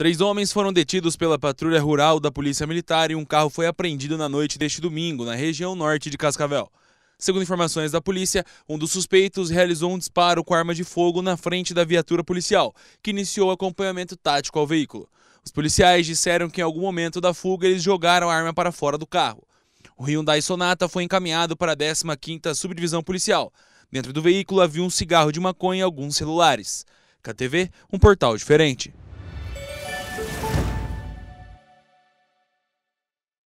Três homens foram detidos pela patrulha rural da Polícia Militar e um carro foi apreendido na noite deste domingo, na região norte de Cascavel. Segundo informações da polícia, um dos suspeitos realizou um disparo com arma de fogo na frente da viatura policial, que iniciou acompanhamento tático ao veículo. Os policiais disseram que em algum momento da fuga eles jogaram a arma para fora do carro. O Hyundai Sonata foi encaminhado para a 15ª Subdivisão Policial. Dentro do veículo havia um cigarro de maconha e alguns celulares. KTV, um portal diferente.